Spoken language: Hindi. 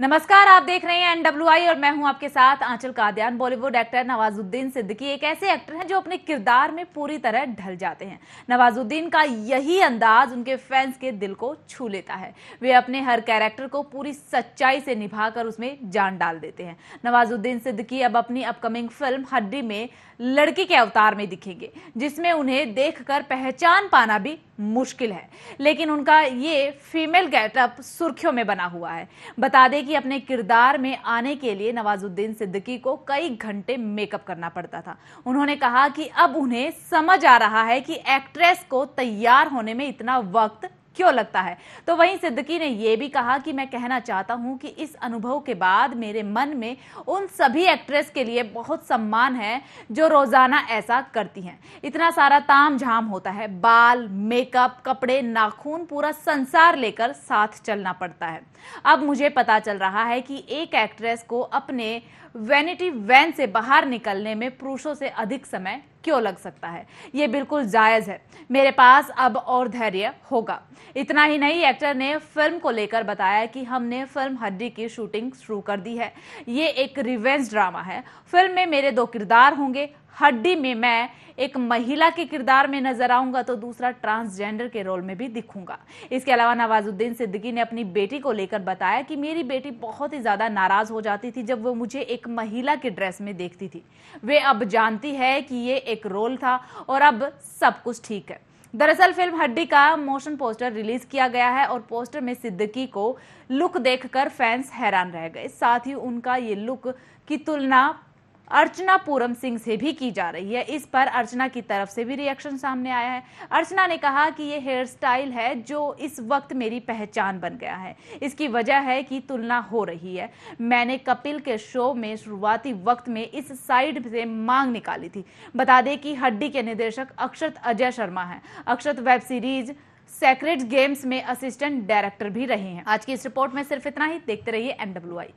नमस्कार आप देख रहे हैं एनडब्ल्यूआई और मैं हूं आपके साथ आंचल कादयान बॉलीवुड एक्टर नवाजुद्दीन सिद्दीकी एक ऐसे एक्टर हैं जो अपने किरदार में पूरी तरह ढल जाते हैं नवाजुद्दीन का यही अंदाज उनके फैंस के दिल को छू लेता है वे अपने हर कैरेक्टर को पूरी सच्चाई से निभाकर उसमें जान डाल देते हैं नवाजुद्दीन सिद्दीकी अब अपनी अपकमिंग फिल्म हड्डी में लड़की के अवतार में दिखेंगे जिसमें उन्हें देखकर पहचान पाना भी मुश्किल है लेकिन उनका ये फीमेल गेटअप सुर्खियों में बना हुआ है बता दें कि अपने किरदार में आने के लिए नवाजुद्दीन सिद्दीकी को कई घंटे मेकअप करना पड़ता था उन्होंने कहा कि अब उन्हें समझ आ रहा है कि एक्ट्रेस को तैयार होने में इतना वक्त क्यों लगता है तो वहीं सिद्दकी ने यह भी कहा कि मैं कहना चाहता हूं कि इस अनुभव के बाद मेरे मन में उन सभी एक्ट्रेस के लिए बहुत सम्मान है जो रोज़ाना ऐसा करती हैं इतना सारा ताम झाम होता है बाल मेकअप कपड़े नाखून पूरा संसार लेकर साथ चलना पड़ता है अब मुझे पता चल रहा है कि एक एक्ट्रेस को अपने वेनिटी वैन से बाहर निकलने में पुरुषों से अधिक समय क्यों लग सकता है ये बिल्कुल जायज़ है मेरे पास अब और धैर्य होगा इतना ही नहीं एक्टर ने फिल्म को लेकर बताया कि हमने फिल्म हड्डी की शूटिंग शुरू कर दी है ये एक रिवेंज ड्रामा है फिल्म में मेरे दो किरदार होंगे हड्डी में मैं एक महिला के किरदार में नजर आऊंगा तो दूसरा ट्रांसजेंडर के रोल में भी दिखूंगा इसके अलावा नवाजुद्दीन सिद्दीकी ने अपनी बेटी को लेकर बताया कि मेरी बेटी बहुत ही ज्यादा नाराज हो जाती थी जब वो मुझे एक महिला के ड्रेस में देखती थी वे अब जानती है कि ये एक रोल था और अब सब कुछ ठीक है दरअसल फिल्म हड्डी का मोशन पोस्टर रिलीज किया गया है और पोस्टर में सिद्दकी को लुक देखकर फैंस हैरान रह गए साथ ही उनका ये लुक की तुलना अर्चना पूरम सिंह से भी की जा रही है इस पर अर्चना की तरफ से भी रिएक्शन सामने आया है अर्चना ने कहा कि ये हेयर स्टाइल है जो इस वक्त मेरी पहचान बन गया है इसकी वजह है कि तुलना हो रही है मैंने कपिल के शो में शुरुआती वक्त में इस साइड से मांग निकाली थी बता दें कि हड्डी के निदेशक अक्षत अजय शर्मा है Akshat web series Sacred Games में असिस्टेंट डायरेक्टर भी रहे हैं आज की इस रिपोर्ट में सिर्फ इतना ही देखते रहिए एमडब्ल्यू